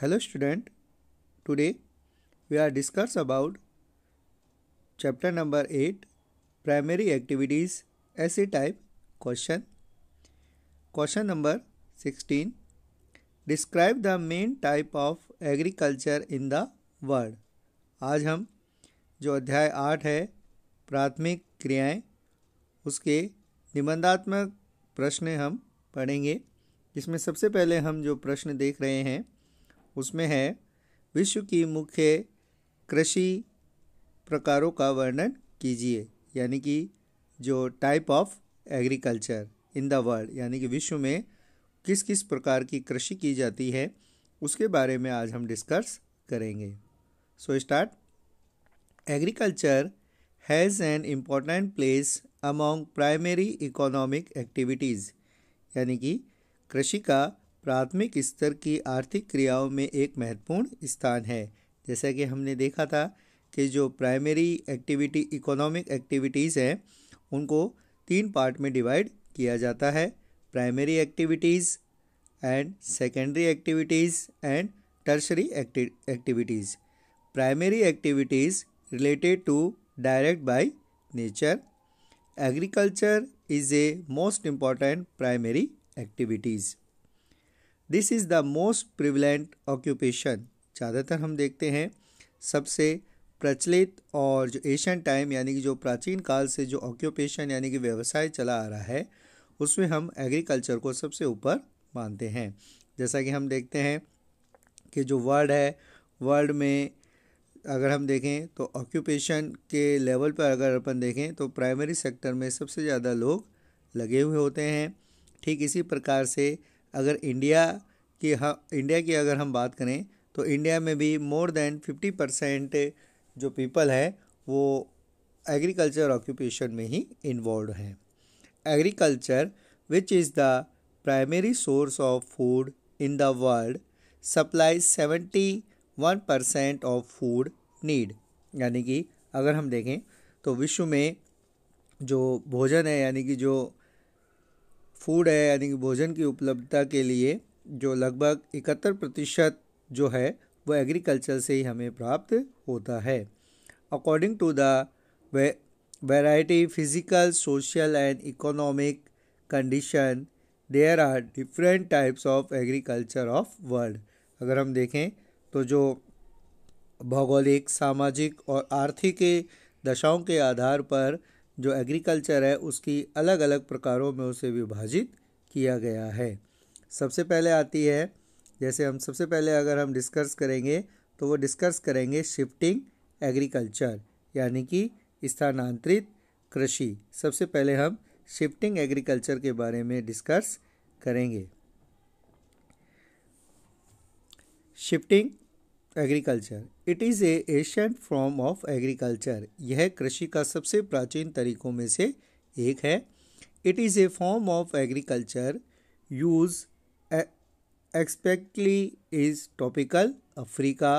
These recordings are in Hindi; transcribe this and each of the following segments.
Hello student today we are discuss about chapter number eight primary activities ऐसे type question question number sixteen describe the main type of agriculture in the world आज हम जो अध्याय आठ है प्राथमिक क्रियाएं उसके निबंधात्मक प्रश्न हम पढ़ेंगे इसमें सबसे पहले हम जो प्रश्न देख रहे हैं उसमें है विश्व की मुख्य कृषि प्रकारों का वर्णन कीजिए यानी कि जो type of agriculture in the world यानी कि विश्व में किस किस प्रकार की कृषि की जाती है उसके बारे में आज हम डिस्कस करेंगे so start agriculture has an important place among primary economic activities यानी कि कृषि का प्राथमिक स्तर की आर्थिक क्रियाओं में एक महत्वपूर्ण स्थान है जैसा कि हमने देखा था कि जो प्राइमरी एक्टिविटी इकोनॉमिक एक्टिविटीज़ हैं उनको तीन पार्ट में डिवाइड किया जाता है primary activities and secondary activities and tertiary activities primary activities related to direct by nature agriculture is a most important primary activities this is the most prevalent occupation ज़्यादातर हम देखते हैं सबसे प्रचलित और जो एशियन टाइम यानी कि जो प्राचीन काल से जो ऑक्यूपेशन यानी कि व्यवसाय चला आ रहा है उसमें हम एग्रीकल्चर को सबसे ऊपर मानते हैं जैसा कि हम देखते हैं कि जो वर्ल्ड है वर्ल्ड में अगर हम देखें तो ऑक्यूपेशन के लेवल पर अगर अपन देखें तो प्राइमरी सेक्टर में सबसे ज़्यादा लोग लगे हुए होते हैं ठीक इसी प्रकार से अगर इंडिया की हम इंडिया की अगर हम बात करें तो इंडिया में भी मोर देन फिफ्टी परसेंट जो पीपल है वो एग्रीकल्चर ऑक्यूपेशन में ही इन्वॉल्व हैं agriculture which is the primary source of food in the world supply seventy one percent of food need यानी कि अगर हम देखें तो विश्व में जो भोजन है यानी कि जो फूड है यानी कि भोजन की उपलब्धता के लिए जो लगभग इकहत्तर प्रतिशत जो है वह एग्रीकल्चर से ही हमें प्राप्त होता है according to the variety physical social and economic condition there are different types of agriculture of world अगर हम देखें तो जो भौगोलिक सामाजिक और आर्थिक दशाओं के आधार पर जो एग्रीकल्चर है उसकी अलग अलग प्रकारों में उसे विभाजित किया गया है सबसे पहले आती है जैसे हम सबसे पहले अगर हम डिस्कस करेंगे तो वो डिस्कस करेंगे शिफ्टिंग एग्रीकल्चर यानी कि स्थानांतरित कृषि सबसे पहले हम शिफ्टिंग एग्रीकल्चर के बारे में डिस्कस करेंगे shifting agriculture it is a Asian form of agriculture यह कृषि का सबसे प्राचीन तरीकों में से एक है it is a form of agriculture use expectedly is topical Africa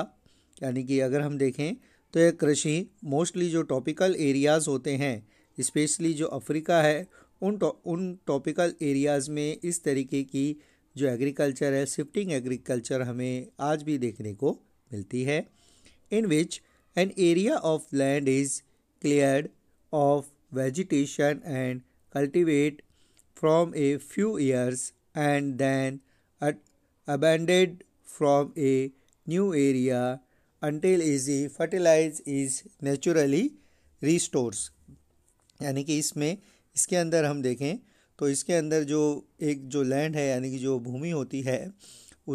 यानी कि अगर हम देखें तो यह कृषि मोस्टली जो टॉपिकल एरियाज़ होते हैं स्पेशली जो अफ्रीका है उन टौ, उन टॉपिकल एरियाज़ में इस तरीके की जो एग्रीकल्चर है शिफ्टिंग एग्रीकल्चर हमें आज भी देखने को मिलती है in which an area of land is clear of vegetation and cultivate from a few years and then abandoned from a new area is ई फर्टिलाइज इज नेचुरली रिस्टोर्स यानी कि इसमें इसके अंदर हम देखें तो इसके अंदर जो एक जो लैंड है यानी कि जो भूमि होती है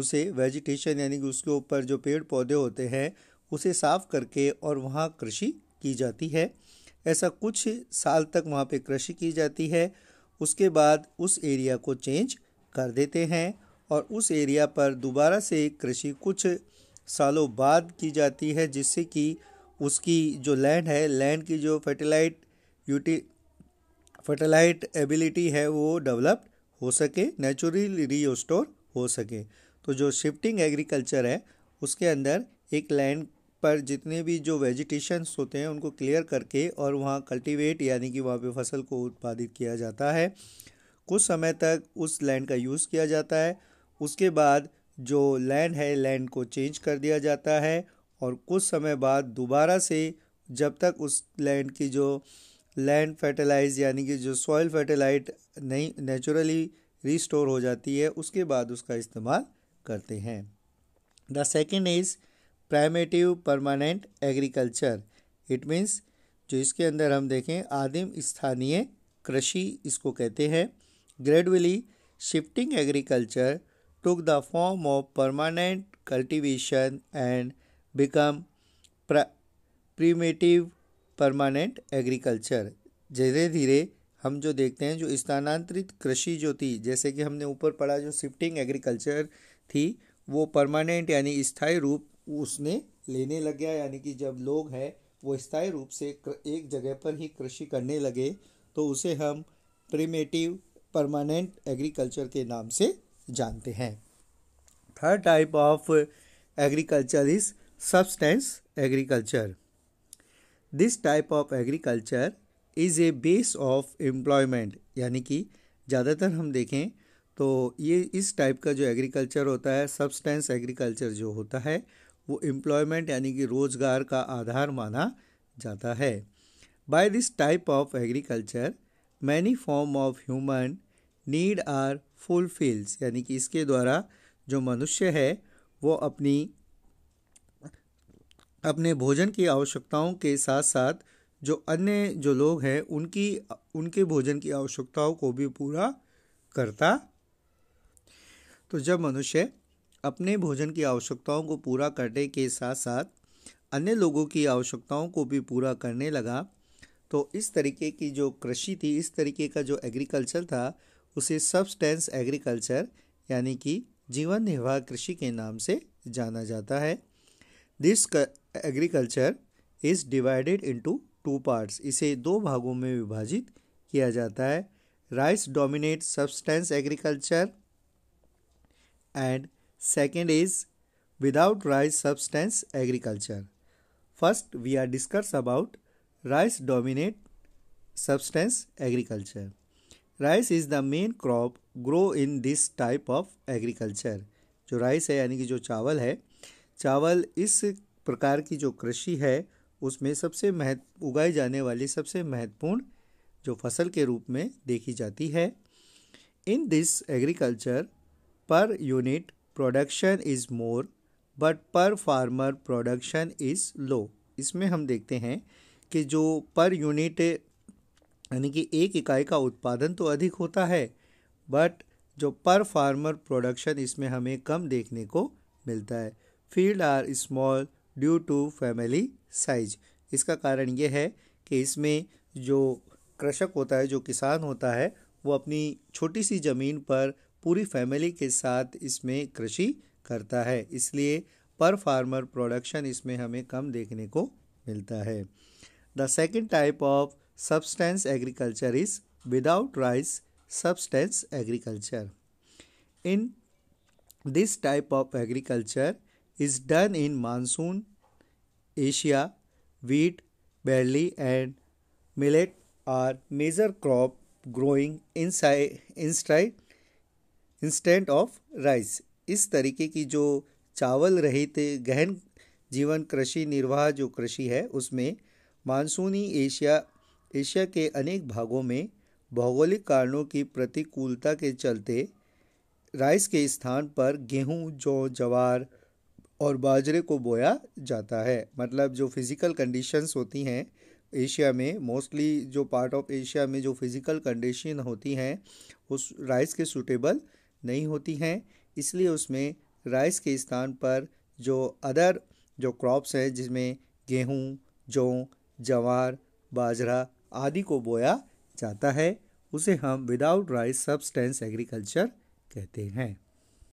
उसे वेजिटेशन यानी कि उसके ऊपर जो पेड़ पौधे होते हैं उसे साफ़ करके और वहाँ कृषि की जाती है ऐसा कुछ साल तक वहाँ पे कृषि की जाती है उसके बाद उस एरिया को चेंज कर देते हैं और उस एरिया पर दोबारा से कृषि कुछ सालों बाद की जाती है जिससे कि उसकी जो लैंड है लैंड की जो फर्टिलाइट यूटी फर्टिलाइट एबिलिटी है वो डेवलप्ड हो सके नेचुरली रीस्टोर हो सके तो जो शिफ्टिंग एग्रीकल्चर है उसके अंदर एक लैंड पर जितने भी जो वेजिटेशंस होते हैं उनको क्लियर करके और वहाँ कल्टीवेट यानी कि वहाँ पे फसल को उत्पादित किया जाता है कुछ समय तक उस लैंड का यूज़ किया जाता है उसके बाद जो लैंड है लैंड को चेंज कर दिया जाता है और कुछ समय बाद दोबारा से जब तक उस लैंड की जो लैंड फर्टिलाइज यानी कि जो सॉइल फर्टिलाइट नहीं नेचुरली रिस्टोर हो जाती है उसके बाद उसका इस्तेमाल करते हैं the second is primitive permanent agriculture it means जो इसके अंदर हम देखें आदिम स्थानीय कृषि इसको कहते हैं gradually shifting agriculture took the form of permanent cultivation and become primitive permanent agriculture धीरे धीरे हम जो देखते हैं जो स्थानांतरित कृषि जो थी जैसे कि हमने ऊपर पढ़ा जो शिफ्टिंग एग्रीकल्चर थी वो परमानेंट यानी स्थायी रूप उसने लेने लग गया यानी कि जब लोग हैं वो स्थायी रूप से एक जगह पर ही कृषि करने लगे तो उसे हम प्रिमेटिव परमानेंट एग्रीकल्चर के नाम से जानते हैं third type of agriculture is substance agriculture this type of agriculture is a base of employment यानी कि ज़्यादातर हम देखें तो ये इस टाइप का जो एग्रीकल्चर होता है सब्सटेंस एग्रीकल्चर जो होता है वो एम्प्लॉयमेंट यानी कि रोज़गार का आधार माना जाता है by this type of agriculture many form of human need are fulfills यानी कि इसके द्वारा जो मनुष्य है वो अपनी अपने भोजन की आवश्यकताओं के साथ साथ जो अन्य जो लोग हैं उनकी उनके भोजन की आवश्यकताओं को भी पूरा करता तो जब मनुष्य अपने भोजन की आवश्यकताओं को पूरा करने के साथ साथ अन्य लोगों की आवश्यकताओं को भी पूरा करने लगा तो इस तरीके की जो कृषि थी इस तरीके का जो एग्रीकल्चर था उसे सबस्टेंस एग्रीकल्चर यानी कि जीवन निर्वाह कृषि के नाम से जाना जाता है this agriculture is divided into two parts इसे दो भागों में विभाजित किया जाता है rice dominate substance agriculture and second is without rice substance agriculture. First we are discuss about rice dominate substance agriculture. Rice is the main crop grow in this type of agriculture जो राइस है यानी कि जो चावल है चावल इस प्रकार की जो कृषि है उसमें सबसे महत्व उगाई जाने वाली सबसे महत्वपूर्ण जो फसल के रूप में देखी जाती है in this agriculture per unit production is more but per farmer production is low इसमें हम देखते हैं कि जो पर यूनिट यानी कि एक इकाई का उत्पादन तो अधिक होता है बट जो पर फार्मर प्रोडक्शन इसमें हमें कम देखने को मिलता है field are small due to family size इसका कारण यह है कि इसमें जो कृषक होता है जो किसान होता है वो अपनी छोटी सी ज़मीन पर पूरी फैमिली के साथ इसमें कृषि करता है इसलिए पर फार्मर प्रोडक्शन इसमें हमें कम देखने को मिलता है the second type of substance agriculture is without rice substance agriculture in this type of agriculture is done in monsoon Asia wheat barley and millet are major crop growing in side in stride instant of rice इस तरीके की जो चावल रहित गहन जीवन कृषि निर्वाह जो कृषि है उसमें मानसूनी एशिया एशिया के अनेक भागों में भौगोलिक कारणों की प्रतिकूलता के चलते राइस के स्थान पर गेहूं जौ जवार और बाजरे को बोया जाता है मतलब जो फिज़िकल कंडीशंस होती हैं एशिया में मोस्टली जो पार्ट ऑफ एशिया में जो फिज़िकल कंडीशन होती हैं उस राइस के सूटेबल नहीं होती हैं इसलिए उसमें राइस के स्थान पर जो अदर जो क्रॉप्स हैं जिसमें गेहूँ जौ जवार बाजरा आदि को बोया जाता है उसे हम विदाउट राइस सब्सटेंस एग्रीकल्चर कहते हैं